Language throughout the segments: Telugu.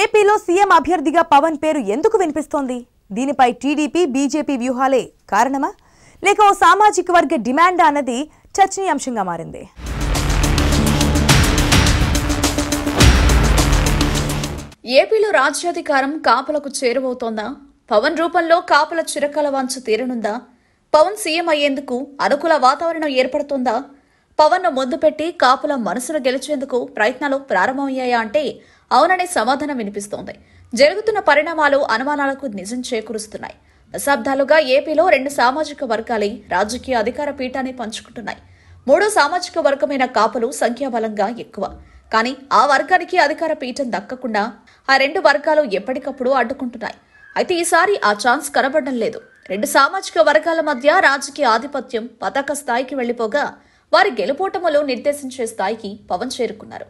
ఏపీలో సీఎం అభ్యర్థిగా పవన్ పేరు ఎందుకు వినిపిస్తోంది దీనిపై టీడీపీ బీజేపీ వ్యూహాలే కారణమా లేక ఓ సామాజిక వర్గ డిమాండ్ అన్నది చర్చనీయాంశంగా మారింది ఏపీలో రాజ్యాధికారం కాపులకు చేరువవుతోందా పవన్ రూపంలో కాపుల చిరకాల వాంచు తీరనుందా పవన్ సీఎం అయ్యేందుకు అనుకూల వాతావరణం ఏర్పడుతోందా పవన్ను ముందు పెట్టి కాపుల మనసును గెలిచేందుకు ప్రయత్నాలు ప్రారంభమయ్యాయా అంటే అవుననే సమాధానం వినిపిస్తోంది జరుగుతున్న పరిణామాలు అనుమానాలకు నిజం చేకూరుస్తున్నాయి దశాబ్దాలుగా ఏపీలో రెండు సామాజిక వర్గాలే రాజకీయ అధికార పీఠాన్ని పంచుకుంటున్నాయి మూడో సామాజిక వర్గమైన కాపులు సంఖ్యాబలంగా ఎక్కువ కానీ ఆ వర్గానికి అధికార పీఠం దక్కకుండా ఆ రెండు వర్గాలు ఎప్పటికప్పుడు అడ్డుకుంటున్నాయి అయితే ఈసారి ఆ ఛాన్స్ కనబడడం లేదు రెండు సామాజిక వర్గాల మధ్య రాజకీయ ఆధిపత్యం పతాక స్థాయికి వెళ్లిపోగా వారి గెలుపోటములో నిర్దేశించే స్థాయికి పవన్ చేరుకున్నారు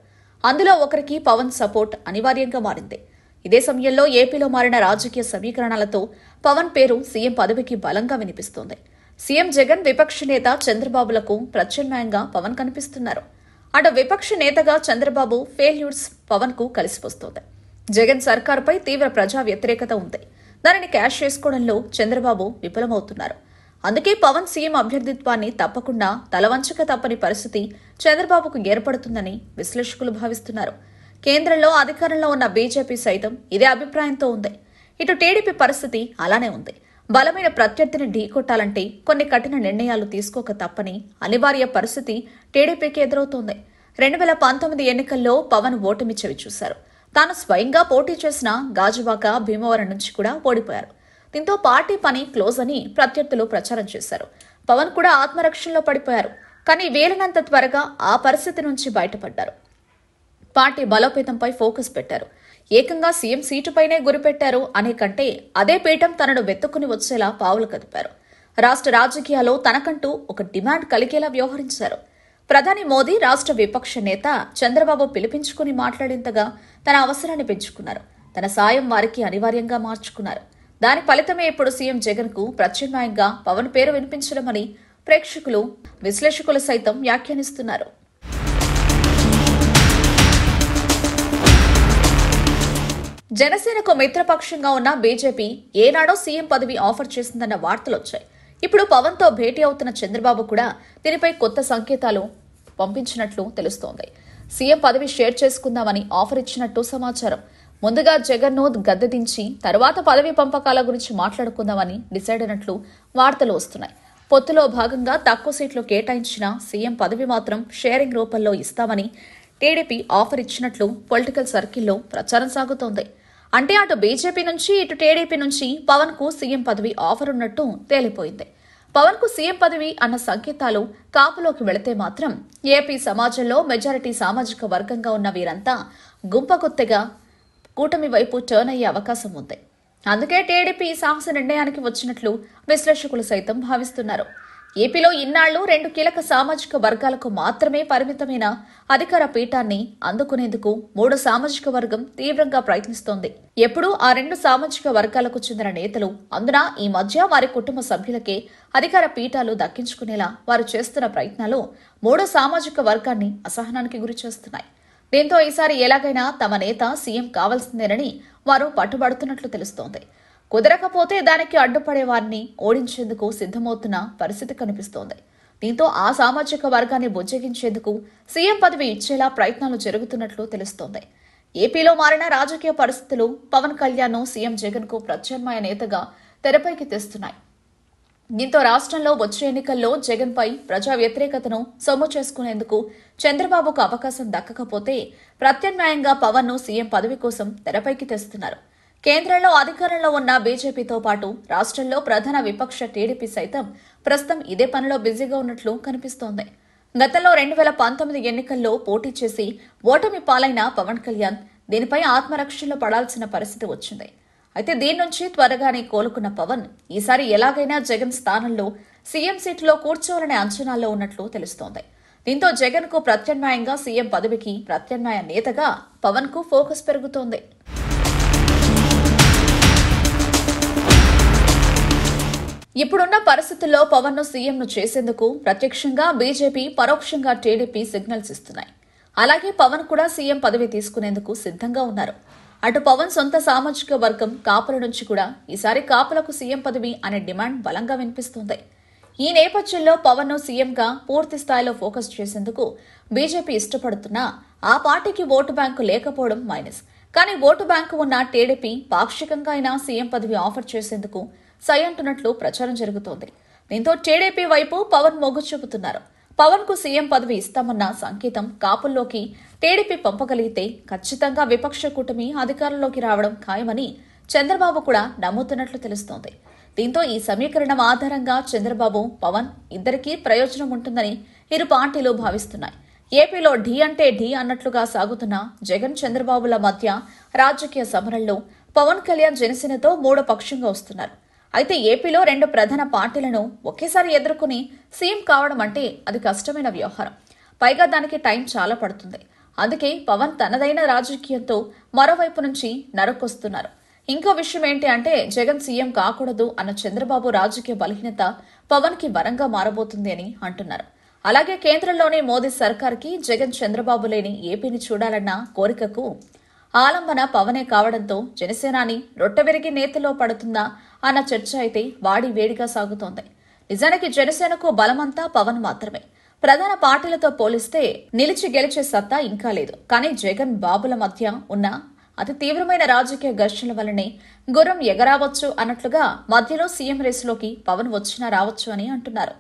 అందులో ఒకరికి పవన్ సపోర్ట్ అనివార్యంగా మారింది ఇదే సమయంలో ఏపీలో మారిన రాజకీయ సమీకరణాలతో పవన్ పేరు సీఎం పదవికి బలంగా వినిపిస్తోంది సీఎం జగన్ విపక్ష నేత చంద్రబాబులకు ప్రత్యామ్నాయంగా పవన్ కనిపిస్తున్నారు అటు విపక్ష నేతగా చంద్రబాబు ఫెయిల్యూర్స్ పవన్ కు కలిసిపోస్తోంది జగన్ సర్కారుపై తీవ్ర ప్రజా వ్యతిరేకత ఉంది దానిని క్యాష్ చేసుకోవడంలో చంద్రబాబు విఫలమవుతున్నారు అందుకే పవన్ సీఎం అభ్యర్థిత్వాన్ని తప్పకుండా తలవంచక తప్పని పరిస్థితి చంద్రబాబుకు ఏర్పడుతుందని విశ్లేషకులు భావిస్తున్నారు కేంద్రంలో అధికారంలో ఉన్న బీజేపీ సైతం ఇదే అభిప్రాయంతో ఉంది ఇటు టీడీపీ పరిస్థితి అలానే ఉంది బలమైన ప్రత్యర్థిని ఢీకొట్టాలంటే కొన్ని కఠిన నిర్ణయాలు తీసుకోక తప్పని అనివార్య పరిస్థితి టీడీపీకి ఎదురవుతోంది రెండు వేల పంతొమ్మిది ఎన్నికల్లో పవన్ ఓటమి చవి చూశారు తాను స్వయంగా పోటీ చేసిన గాజువాక భీమవరం నుంచి కూడా ఓడిపోయారు దీంతో పార్టీ పని క్లోజ్ అని ప్రత్యర్థులు ప్రచారం చేశారు పవన్ కూడా ఆత్మరక్షణలో పడిపోయారు కానీ వీలైనంత త్వరగా ఆ పరిస్థితి నుంచి బయటపడ్డారు పార్టీ బలోపేతంపై ఫోకస్ పెట్టారు ఏకంగా సీఎం సీటుపైనే గురిపెట్టారు అనే కంటే అదే పీఠం తనను వెతుక్కుని వచ్చేలా పావులు కదిపారు రాష్ట్ర రాజకీయాల్లో తనకంటూ ఒక డిమాండ్ కలిగేలా వ్యవహరించారు ప్రధాని మోదీ రాష్ట్ర విపక్ష నేత చంద్రబాబు పిలిపించుకుని మాట్లాడేంతగా తన అవసరాన్ని పెంచుకున్నారు తన సాయం వారికి అనివార్యంగా మార్చుకున్నారు దాని ఫలితమే ఇప్పుడు సీఎం జగన్ కు ప్రత్యామ్నాయంగా పవన్ పేరు వినిపించడమని ప్రేక్షకులు విశ్లేషకులు సైతం వ్యాఖ్యానిస్తున్నారు జనసేనకు మిత్రపక్షంగా ఉన్న బీజేపీ ఏనాడో సీఎం పదవి ఆఫర్ చేసిందన్న వార్తలొచ్చాయి ఇప్పుడు పవన్తో భేటీ అవుతున్న చంద్రబాబు కూడా దీనిపై కొత్త సంకేతాలు పంపించినట్లు తెలుస్తోంది సీఎం పదవి షేర్ చేసుకుందామని ఆఫర్ ఇచ్చినట్టు సమాచారం ముందుగా జగన్ను గద్దెదించి తర్వాత పదవి పంపకాల గురించి మాట్లాడుకుందామని డిసైడ్ అయినట్లు వార్తలు వస్తున్నాయి పొత్తులో భాగంగా తక్కువ సీట్లు కేటాయించిన సీఎం పదవి మాత్రం షేరింగ్ రూపంలో ఇస్తామని టీడీపీ ఆఫర్ ఇచ్చినట్లు పొలిటికల్ సర్కిల్లో ప్రచారం సాగుతోంది అంటే అటు బీజేపీ నుంచి ఇటు టీడీపీ నుంచి పవన్ కు సీఎం పదవి ఆఫర్ ఉన్నట్టు తేలిపోయింది పవన్ కు సీఎం పదవి అన్న సంకేతాలు కాపులోకి వెళితే మాత్రం ఏపీ సమాజంలో మెజారిటీ సామాజిక వర్గంగా ఉన్న వీరంతా గుంపగుత్తెగా కూటమి వైపు టర్న్ అయ్యే అవకాశం ఉంది అందుకే టీడీపీ ఈ సాహస నిర్ణయానికి వచ్చినట్లు విశ్లేషకులు సైతం భావిస్తున్నారు ఏపీలో ఇన్నాళ్లు రెండు కీలక సామాజిక వర్గాలకు మాత్రమే పరిమితమైన అధికార పీఠాన్ని అందుకునేందుకు మూడు సామాజిక వర్గం తీవ్రంగా ప్రయత్నిస్తోంది ఎప్పుడూ ఆ రెండు సామాజిక వర్గాలకు చెందిన నేతలు అందున ఈ మధ్య వారి కుటుంబ సభ్యులకే అధికార పీఠాలు దక్కించుకునేలా వారు చేస్తున్న ప్రయత్నాలు మూడో సామాజిక వర్గాన్ని అసహనానికి గురిచేస్తున్నాయి దీంతో ఈసారి ఎలాగైనా తమ నేత సీఎం కావాల్సిందేనని వారు పట్టుబడుతున్నట్లు తెలుస్తోంది కుదరకపోతే దానికి అడ్డుపడే వారిని ఓడించేందుకు సిద్ధమవుతున్న పరిస్థితి కనిపిస్తోంది దీంతో ఆ సామాజిక వర్గాన్ని బుజ్జగించేందుకు సీఎం పదవి ఇచ్చేలా ప్రయత్నాలు జరుగుతున్నట్లు తెలుస్తోంది ఏపీలో మారిన రాజకీయ పరిస్థితులు పవన్ కళ్యాణ్ సీఎం జగన్ కు ప్రత్యామ్నాయ నేతగా తెరపైకి తెస్తున్నాయి దీంతో రాష్ట్రంలో వచ్చే ఎన్నికల్లో జగన్పై ప్రజా వ్యతిరేకతను సొమ్ము చేసుకునేందుకు చంద్రబాబుకు అవకాశం దక్కకపోతే ప్రత్యామ్నాయంగా పవన్ ను సీఎం పదవి కోసం తెరపైకి తెస్తున్నారు కేంద్రంలో అధికారంలో ఉన్న బీజేపీతో పాటు రాష్ట్రంలో ప్రధాన విపక్ష టీడీపీ సైతం ప్రస్తుతం ఇదే పనిలో బిజీగా ఉన్నట్లు కనిపిస్తోంది గతంలో రెండు వేల పంతొమ్మిది ఎన్నికల్లో పోటీ చేసి ఓటమి పాలైన పవన్ కళ్యాణ్ దీనిపై ఆత్మరక్షణలో పడాల్సిన పరిస్థితి వచ్చింది అయితే దీని నుంచి త్వరగానే కోలుకున్న పవన్ ఈసారి ఎలాగైనా జగన్ స్థానంలో సీఎం సీట్లో కూర్చోవాలనే అంచనాల్లో ఉన్నట్లు తెలుస్తోంది దీంతో జగన్ కు ప్రత్యామ్నాయంగా సీఎం పదవికి ప్రత్యామ్నాయ నేతగా పవన్ కు ఫోకస్ పెరుగుతోంది ఇప్పుడున్న పరిస్థితుల్లో పవన్ ను సీఎంను చేసేందుకు ప్రత్యక్షంగా బీజేపీ పరోక్షంగా టీడీపీ సిగ్నల్స్ ఇస్తున్నాయి అలాగే పవన్ కూడా సీఎం పదవి తీసుకునేందుకు సిద్ధంగా ఉన్నారు అటు పవన్ సొంత సామాజిక వర్గం కాపుల నుంచి కూడా ఈసారి కాపులకు సీఎం పదవి అనే డిమాండ్ బలంగా వినిపిస్తోంది ఈ నేపథ్యంలో పవన్ను సీఎంగా పూర్తి స్థాయిలో ఫోకస్ చేసేందుకు బీజేపీ ఇష్టపడుతున్నా ఆ పార్టీకి ఓటు బ్యాంకు లేకపోవడం మైనస్ కానీ ఓటు బ్యాంకు ఉన్న టీడీపీ పాక్షికంగా అయినా సీఎం పదవి ఆఫర్ చేసేందుకు సై అంటున్నట్లు ప్రచారం జరుగుతోంది దీంతో టీడీపీ వైపు పవన్ మొగ్గు చూపుతున్నారు పవన్ కు సీఎం పదవి ఇస్తామన్న సంకేతం కాపుల్లోకి టీడీపీ పంపగలిగితే ఖచ్చితంగా విపక్ష కూటమి అధికారంలోకి రావడం ఖాయమని చంద్రబాబు కూడా నమ్ముతున్నట్లు తెలుస్తోంది దీంతో ఈ సమీకరణం ఆధారంగా చంద్రబాబు పవన్ ఇద్దరికీ ప్రయోజనం ఉంటుందని ఇరు పార్టీలు భావిస్తున్నాయి ఏపీలో ఢీ అంటే ఢీ అన్నట్లుగా సాగుతున్న జగన్ చంద్రబాబుల మధ్య రాజకీయ సమరంలో పవన్ కళ్యాణ్ జనసేనతో మూడో పక్షంగా వస్తున్నారు అయితే ఏపీలో రెండు ప్రధాన పార్టీలను ఒకేసారి ఎదుర్కొని సీఎం కావడం అంటే అది కష్టమైన వ్యవహారం పైగా దానికి టైం చాలా పడుతుంది అందుకే పవన్ తనదైన రాజకీయంతో మరోవైపు నుంచి నరకొస్తున్నారు ఇంకో విషయం ఏంటి అంటే జగన్ సీఎం కాకూడదు అన్న చంద్రబాబు రాజకీయ బలహీనత పవన్కి వరంగా మారబోతుంది అని అంటున్నారు అలాగే కేంద్రంలోనే మోదీ సర్కార్కి జగన్ చంద్రబాబు లేని ఏపీని చూడాలన్న కోరికకు ఆలంబన పవనే కావడంతో జనసేనాని రొట్టెబెరిగి నేతలో పడుతుందా అన్న చర్చ అయితే వాడి వేడిగా సాగుతోంది నిజానికి జనసేనకు బలమంతా పవన్ మాత్రమే ప్రధాన పార్టీలతో పోలిస్తే నిలిచి గెలిచే సత్తా ఇంకా లేదు కానీ జగన్ బాబుల మధ్య ఉన్న అతి తీవ్రమైన రాజకీయ ఘర్షణల వల్లనే గుర్రం ఎగరావచ్చు అన్నట్లుగా మధ్యలో సీఎం రేసులోకి పవన్ వచ్చినా రావచ్చు అని అంటున్నారు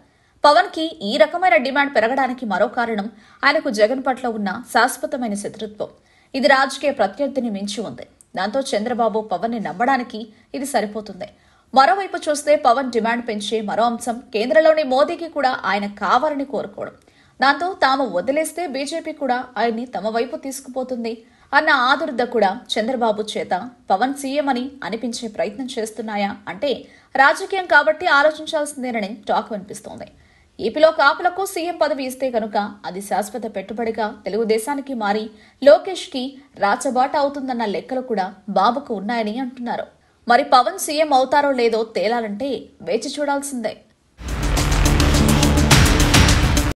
పవన్ కి ఈ రకమైన డిమాండ్ పెరగడానికి మరో కారణం ఆయనకు జగన్ పట్ల ఉన్న శాశ్వతమైన శత్రుత్వం ఇది రాజకీయ ప్రత్యర్థిని మించి ఉంది దాంతో చంద్రబాబు పవన్ ని నమ్మడానికి ఇది సరిపోతుంది మరోవైపు చూస్తే పవన్ డిమాండ్ పెంచే మరో అంశం కేంద్రంలోని మోదీకి కూడా ఆయన కావాలని కోరుకోవడం దాంతో తాము వదిలేస్తే బీజేపీ కూడా ఆయన్ని తమ వైపు తీసుకుపోతుంది అన్న ఆదుర్ద కూడా చంద్రబాబు చేత పవన్ సీఎం అని అనిపించే ప్రయత్నం చేస్తున్నాయా అంటే రాజకీయం కాబట్టి ఆలోచించాల్సిందేనని టాక్ వినిపిస్తోంది ఏపీలో కాపులకు సీఎం పదవి ఇస్తే కనుక అది శాశ్వత పెట్టుబడిగా తెలుగుదేశానికి మారి లోకేష్కి రాచబాట అవుతుందన్న లెక్కలు కూడా బాబుకు ఉన్నాయని అంటున్నారు మరి పవన్ సీఎం అవుతారో లేదో తేలాలంటే వేచి చూడాల్సిందే